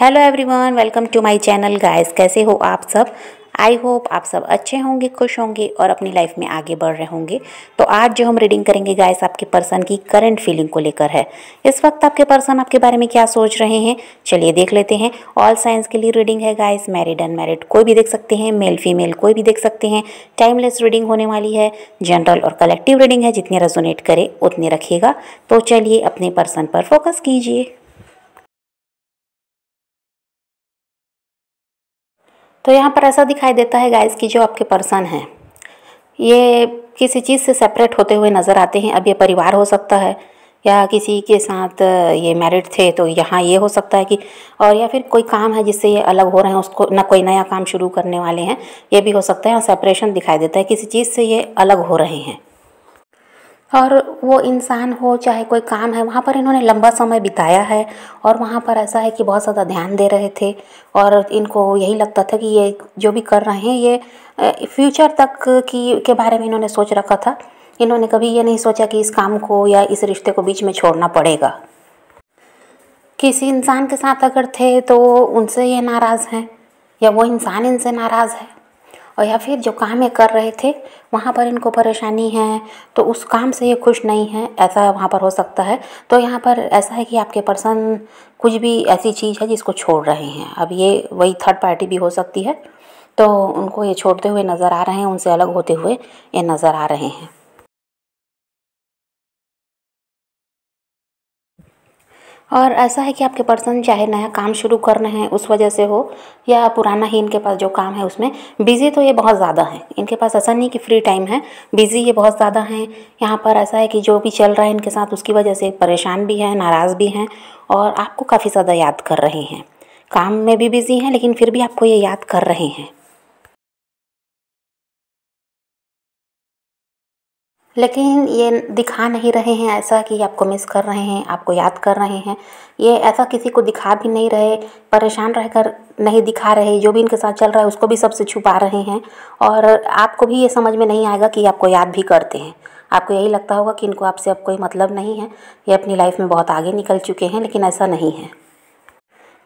hello everyone welcome to my channel guys कैसे हो आप सब आई होप आप सब अच्छे होंगे खुश होंगे और अपनी लाइफ में आगे बढ़ रहे होंगे तो आज जो हम रीडिंग करेंगे गाइस आपके पर्सन की करंट फीलिंग को लेकर है इस वक्त आपके पर्सन आपके बारे में क्या सोच रहे हैं चलिए देख लेते हैं ऑल साइंस के लिए रीडिंग है गाइस मैरिड अनमेरिड कोई भी देख सकते हैं मेल फीमेल कोई भी देख सकते हैं टाइमलेस रीडिंग होने वाली है जनरल और कलेक्टिव रीडिंग है जितनी रेजोनेट करे उतनी रखिएगा तो चलिए अपने पर्सन पर फोकस कीजिए तो यहाँ पर ऐसा दिखाई देता है गाइस कि जो आपके पर्सन हैं ये किसी चीज़ से सेपरेट होते हुए नज़र आते हैं अब ये परिवार हो सकता है या किसी के साथ ये मैरिड थे तो यहाँ ये हो सकता है कि और या फिर कोई काम है जिससे ये अलग हो रहे हैं उसको ना कोई नया काम शुरू करने वाले हैं ये भी हो सकता है और सेपरेशन दिखाई देता है किसी चीज़ से ये अलग हो रहे हैं और वो इंसान हो चाहे कोई काम है वहाँ पर इन्होंने लंबा समय बिताया है और वहाँ पर ऐसा है कि बहुत ज़्यादा ध्यान दे रहे थे और इनको यही लगता था कि ये जो भी कर रहे हैं ये फ्यूचर तक की के बारे में इन्होंने सोच रखा था इन्होंने कभी ये नहीं सोचा कि इस काम को या इस रिश्ते को बीच में छोड़ना पड़ेगा किसी इंसान के साथ अगर थे तो उनसे ये नाराज़ हैं या वो इंसान इनसे नाराज़ है और या फिर जो काम ये कर रहे थे वहाँ पर इनको परेशानी है तो उस काम से ये खुश नहीं है ऐसा वहाँ पर हो सकता है तो यहाँ पर ऐसा है कि आपके पर्सन कुछ भी ऐसी चीज़ है जिसको छोड़ रहे हैं अब ये वही थर्ड पार्टी भी हो सकती है तो उनको ये छोड़ते हुए नज़र आ रहे हैं उनसे अलग होते हुए ये नज़र आ रहे हैं और ऐसा है कि आपके पर्सन चाहे नया काम शुरू कर रहे हैं उस वजह से हो या पुराना ही इनके पास जो काम है उसमें बिज़ी तो ये बहुत ज़्यादा है इनके पास ऐसा नहीं कि फ्री टाइम है बिज़ी ये बहुत ज़्यादा हैं यहाँ पर ऐसा है कि जो भी चल रहा है इनके साथ उसकी वजह से परेशान भी हैं नाराज़ भी हैं और आपको काफ़ी ज़्यादा याद कर रहे हैं काम में भी बिज़ी हैं लेकिन फिर भी आपको ये याद कर रहे हैं लेकिन ये दिखा नहीं रहे हैं ऐसा कि आपको मिस कर रहे हैं आपको याद कर रहे हैं ये ऐसा किसी को दिखा भी नहीं रहे परेशान रहकर नहीं दिखा रहे जो भी इनके साथ चल रहा है उसको भी सबसे छुपा रहे हैं और आपको भी ये समझ में नहीं आएगा कि आपको याद भी करते हैं आपको यही लगता होगा कि इनको आपसे अब कोई मतलब नहीं है ये अपनी लाइफ में बहुत आगे निकल चुके हैं लेकिन ऐसा नहीं है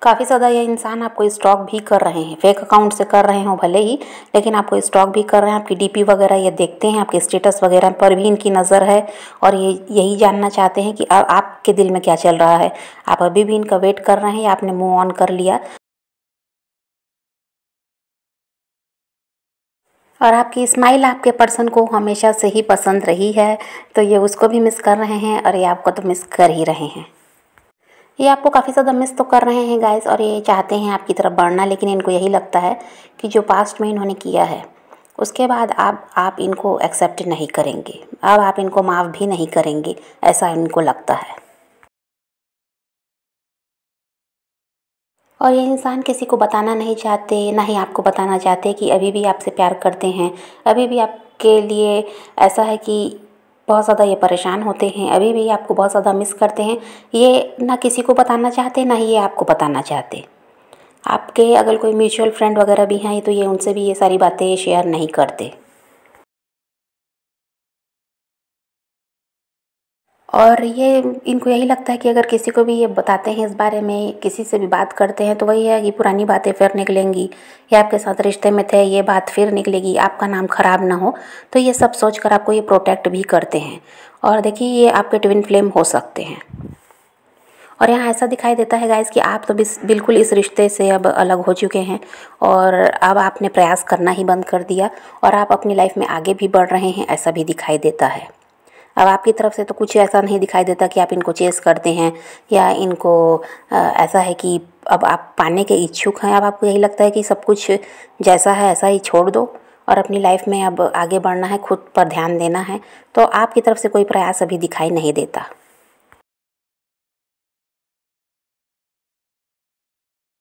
काफ़ी ज़्यादा ये इंसान आपको स्टॉक भी कर रहे हैं फेक अकाउंट से कर रहे हो भले ही लेकिन आपको स्टॉक भी कर रहे हैं आपकी डीपी वगैरह ये देखते हैं आपके स्टेटस वगैरह पर भी इनकी नज़र है और ये यही जानना चाहते हैं कि अब आपके दिल में क्या चल रहा है आप अभी भी इनका वेट कर रहे हैं या आपने मूव ऑन कर लिया और आपकी स्माइल आपके पर्सन को हमेशा से ही पसंद रही है तो ये उसको भी मिस कर रहे हैं और ये आपको तो मिस कर ही रहे हैं ये आपको काफ़ी ज़्यादा मिस तो कर रहे हैं गाइस और ये चाहते हैं आपकी तरफ बढ़ना लेकिन इनको यही लगता है कि जो पास्ट में इन्होंने किया है उसके बाद आप आप इनको एक्सेप्ट नहीं करेंगे अब आप इनको माफ़ भी नहीं करेंगे ऐसा इनको लगता है और ये इंसान किसी को बताना नहीं चाहते ना ही आपको बताना चाहते कि अभी भी आपसे प्यार करते हैं अभी भी आपके लिए ऐसा है कि बहुत ज़्यादा ये परेशान होते हैं अभी भी आपको बहुत ज़्यादा मिस करते हैं ये ना किसी को बताना चाहते ना ही ये आपको बताना चाहते आपके अगर कोई म्यूचुअल फ्रेंड वगैरह भी हैं तो ये उनसे भी ये सारी बातें शेयर नहीं करते और ये इनको यही लगता है कि अगर किसी को भी ये बताते हैं इस बारे में किसी से भी बात करते हैं तो वही है कि पुरानी बातें फिर निकलेंगी या आपके साथ रिश्ते में थे ये बात फिर निकलेगी आपका नाम ख़राब ना हो तो ये सब सोच कर आपको ये प्रोटेक्ट भी करते हैं और देखिए ये आपके ट्विन फ्लेम हो सकते हैं और यहाँ ऐसा दिखाई देता है गाइज कि आप तो बिल्कुल इस रिश्ते से अब अलग हो चुके हैं और अब आपने प्रयास करना ही बंद कर दिया और आप अपनी लाइफ में आगे भी बढ़ रहे हैं ऐसा भी दिखाई देता है अब आपकी तरफ से तो कुछ ऐसा नहीं दिखाई देता कि आप इनको चेस करते हैं या इनको ऐसा है कि अब आप पाने के इच्छुक हैं अब आपको यही लगता है कि सब कुछ जैसा है ऐसा ही छोड़ दो और अपनी लाइफ में अब आगे बढ़ना है खुद पर ध्यान देना है तो आपकी तरफ से कोई प्रयास अभी दिखाई नहीं देता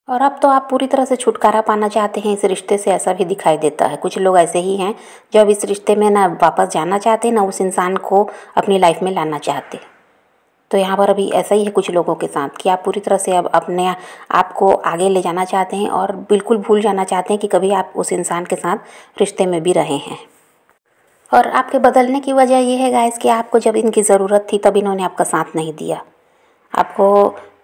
और अब तो आप पूरी तरह से छुटकारा पाना चाहते हैं इस रिश्ते से ऐसा भी दिखाई देता है कुछ लोग ऐसे ही हैं जो अब इस रिश्ते में ना वापस जाना चाहते ना उस इंसान को अपनी लाइफ में लाना चाहते तो यहाँ पर अभी ऐसा ही है कुछ लोगों के साथ कि आप पूरी तरह से अब अपने आप को आगे ले जाना चाहते हैं और बिल्कुल भूल जाना चाहते हैं कि कभी आप उस इंसान के साथ रिश्ते में भी रहे हैं और आपके बदलने की वजह यह है गाइस कि आपको जब इनकी ज़रूरत थी तब इन्होंने आपका साथ नहीं दिया आपको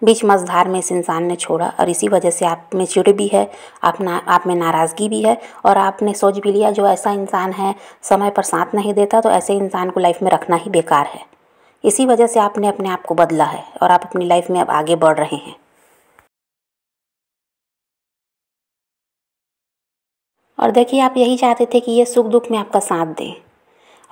बीच मझधार में इस इंसान ने छोड़ा और इसी वजह से आप में चिड़ भी है आप ना आप में नाराज़गी भी है और आपने सोच भी लिया जो ऐसा इंसान है समय पर साथ नहीं देता तो ऐसे इंसान को लाइफ में रखना ही बेकार है इसी वजह से आपने अपने आप को बदला है और आप अपनी लाइफ में अब आगे बढ़ रहे हैं और देखिए आप यही चाहते थे कि ये सुख दुख में आपका साथ दें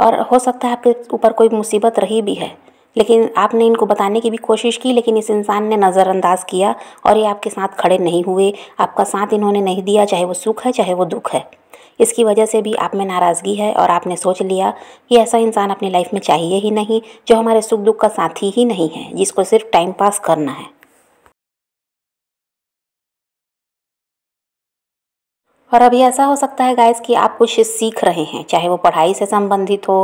और हो सकता है आपके ऊपर कोई मुसीबत रही भी है लेकिन आपने इनको बताने की भी कोशिश की लेकिन इस इंसान ने नज़रअंदाज किया और ये आपके साथ खड़े नहीं हुए आपका साथ इन्होंने नहीं दिया चाहे वो सुख है चाहे वो दुख है इसकी वजह से भी आप में नाराज़गी है और आपने सोच लिया कि ऐसा इंसान अपनी लाइफ में चाहिए ही नहीं जो हमारे सुख दुख का साथी ही नहीं है जिसको सिर्फ टाइम पास करना है और अभी ऐसा हो सकता है गाइस कि आप कुछ सीख रहे हैं चाहे वो पढ़ाई से संबंधित हो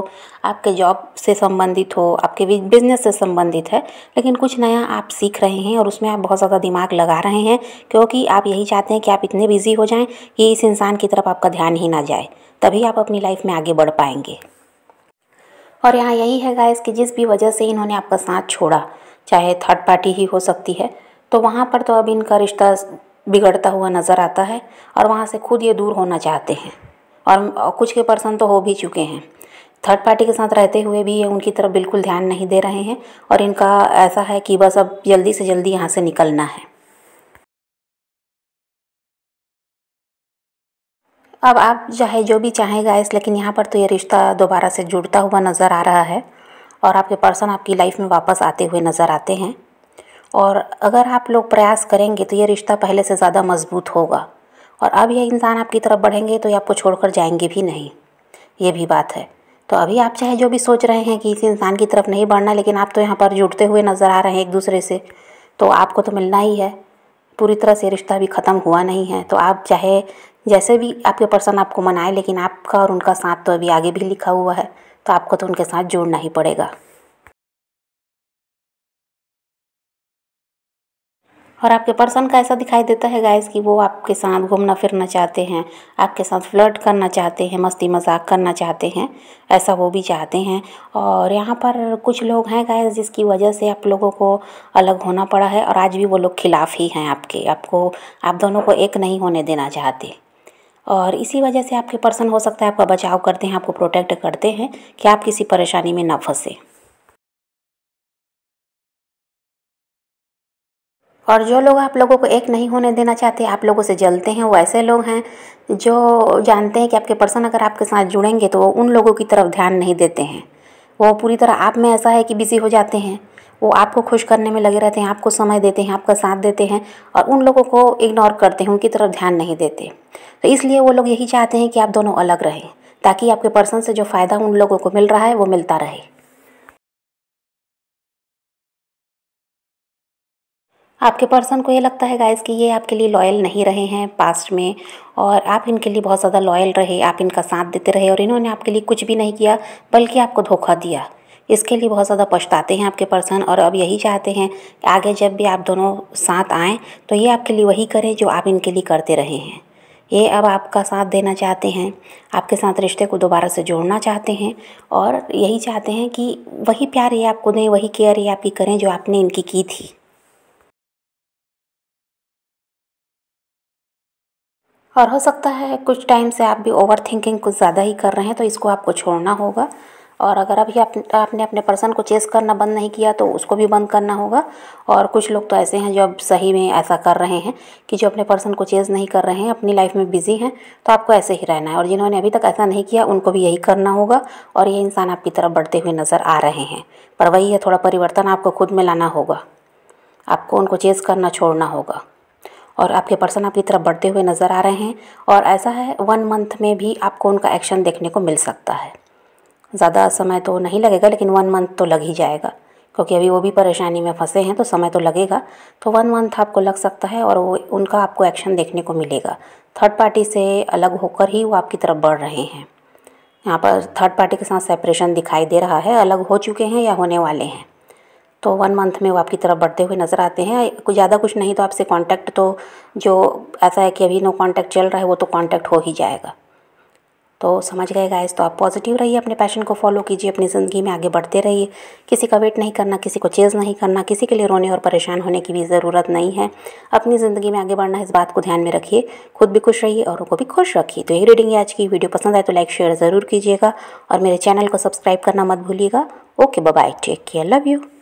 आपके जॉब से संबंधित हो आपके बिजनेस से संबंधित है लेकिन कुछ नया आप सीख रहे हैं और उसमें आप बहुत ज़्यादा दिमाग लगा रहे हैं क्योंकि आप यही चाहते हैं कि आप इतने बिजी हो जाएं कि इस इंसान की तरफ आपका ध्यान ही ना जाए तभी आप अपनी लाइफ में आगे बढ़ पाएंगे और यहाँ यही है गाइस कि जिस भी वजह से इन्होंने आपका साथ छोड़ा चाहे थर्ड पार्टी ही हो सकती है तो वहाँ पर तो अब इनका रिश्ता बिगड़ता हुआ नज़र आता है और वहाँ से खुद ये दूर होना चाहते हैं और कुछ के पर्सन तो हो भी चुके हैं थर्ड पार्टी के साथ रहते हुए भी ये उनकी तरफ बिल्कुल ध्यान नहीं दे रहे हैं और इनका ऐसा है कि बस अब जल्दी से जल्दी यहाँ से निकलना है अब आप चाहे जो भी चाहें गाइस लेकिन यहाँ पर तो ये रिश्ता दोबारा से जुड़ता हुआ नज़र आ रहा है और आपके पर्सन आपकी लाइफ में वापस आते हुए नज़र आते हैं और अगर आप लोग प्रयास करेंगे तो ये रिश्ता पहले से ज़्यादा मज़बूत होगा और अब ये इंसान आपकी तरफ बढ़ेंगे तो ये आपको छोड़ कर जाएंगे भी नहीं ये भी बात है तो अभी आप चाहे जो भी सोच रहे हैं कि इस इंसान की तरफ नहीं बढ़ना लेकिन आप तो यहाँ पर जुड़ते हुए नज़र आ रहे हैं एक दूसरे से तो आपको तो मिलना ही है पूरी तरह से रिश्ता भी ख़त्म हुआ नहीं है तो आप चाहे जैसे भी आपके पर्सन आपको मनाए लेकिन आपका और उनका साथ तो अभी आगे भी लिखा हुआ है तो आपको तो उनके साथ जुड़ना ही पड़ेगा और आपके पर्सन का ऐसा दिखाई देता है गाइस कि वो आपके साथ घूमना फिरना चाहते हैं आपके साथ फ्लर्ट करना चाहते हैं मस्ती मजाक करना चाहते हैं ऐसा वो भी चाहते हैं और यहाँ पर कुछ लोग हैं गाइस जिसकी वजह से आप लोगों को अलग होना पड़ा है और आज भी वो लोग खिलाफ ही हैं आपके आपको आप दोनों को एक नहीं होने देना चाहते और इसी वजह से आपके पर्सन हो सकता है आपका बचाव करते हैं आपको प्रोटेक्ट करते हैं कि आप किसी परेशानी में ना फंसें और जो लोग आप लोगों को एक नहीं होने देना चाहते आप लोगों से जलते हैं वो ऐसे लोग हैं जो जानते हैं कि आपके पर्सन अगर आपके साथ जुड़ेंगे तो वो उन लोगों की तरफ ध्यान नहीं देते हैं वो पूरी तरह आप में ऐसा है कि बिज़ी हो जाते हैं वो आपको खुश करने में लगे रहते हैं आपको समय देते हैं आपका साथ देते हैं और उन लोगों को इग्नोर करते हैं उनकी तरफ ध्यान नहीं देते तो इसलिए वो लोग यही चाहते हैं कि आप दोनों अलग रहें ताकि आपके पर्सन से जो फ़ायदा उन लोगों को मिल रहा है वो मिलता रहे आपके पर्सन को ये लगता है गाइस कि ये आपके लिए लॉयल नहीं रहे हैं पास्ट में और आप इनके लिए बहुत ज़्यादा लॉयल रहे आप इनका साथ देते रहे और इन्होंने आपके लिए कुछ भी नहीं किया बल्कि आपको धोखा दिया इसके लिए बहुत ज़्यादा पछताते हैं आपके पर्सन और अब यही चाहते हैं कि आगे जब भी आप दोनों साथ आएँ तो ये आपके लिए वही करें जो आप इनके लिए करते रहे हैं ये अब आपका साथ देना चाहते हैं आपके साथ रिश्ते को दोबारा से जोड़ना चाहते हैं और यही चाहते हैं कि वही प्यार ये आपको दें वही केयर ये आपकी करें जो आपने इनकी की थी और हो सकता है कुछ टाइम से आप भी ओवर थिंकिंग कुछ ज़्यादा ही कर रहे हैं तो इसको आपको छोड़ना होगा और अगर अभी आप आपने अपने पर्सन को चेस करना बंद नहीं किया तो उसको भी बंद करना होगा और कुछ लोग तो ऐसे हैं जो अब सही में ऐसा कर रहे हैं कि जो अपने पर्सन को चेस नहीं कर रहे हैं अपनी लाइफ में बिज़ी हैं तो आपको ऐसे ही रहना है और जिन्होंने अभी तक ऐसा नहीं किया उनको भी यही करना होगा और ये इंसान आपकी तरफ बढ़ते हुए नज़र आ रहे हैं पर वही है थोड़ा परिवर्तन आपको खुद में लाना होगा आपको उनको चेस करना छोड़ना होगा और आपके पर्सन आपकी तरफ बढ़ते हुए नज़र आ रहे हैं और ऐसा है वन मंथ में भी आपको उनका एक्शन देखने को मिल सकता है ज़्यादा समय तो नहीं लगेगा लेकिन वन मंथ तो लग ही जाएगा क्योंकि अभी वो भी परेशानी में फंसे हैं तो समय तो लगेगा तो वन मंथ आपको लग सकता है और वो उनका आपको एक्शन देखने को मिलेगा थर्ड पार्टी से अलग होकर ही वो आपकी तरफ बढ़ रहे हैं यहाँ पर थर्ड पार्टी के साथ सेपरेशन दिखाई दे रहा है अलग हो चुके हैं या होने वाले हैं तो वन मंथ में वो आपकी तरफ बढ़ते हुए नज़र आते हैं कुछ ज़्यादा कुछ नहीं तो आपसे कांटेक्ट तो जो ऐसा है कि अभी नो कांटेक्ट चल रहा है वो तो कांटेक्ट हो ही जाएगा तो समझ गए गाइस तो आप पॉजिटिव रहिए अपने पैशन को फॉलो कीजिए अपनी ज़िंदगी में आगे बढ़ते रहिए किसी का वेट नहीं करना किसी को चेज़ नहीं करना किसी के लिए रोने और परेशान होने की भी ज़रूरत नहीं है अपनी ज़िंदगी में आगे बढ़ना इस बात को ध्यान में रखिए खुद भी खुश रहिए और को भी खुश रखिए तो यही रीडिंग आज की वीडियो पसंद आए तो लाइक शेयर ज़रूर कीजिएगा और मेरे चैनल को सब्सक्राइब करना मत भूलिएगा okay bye take care love you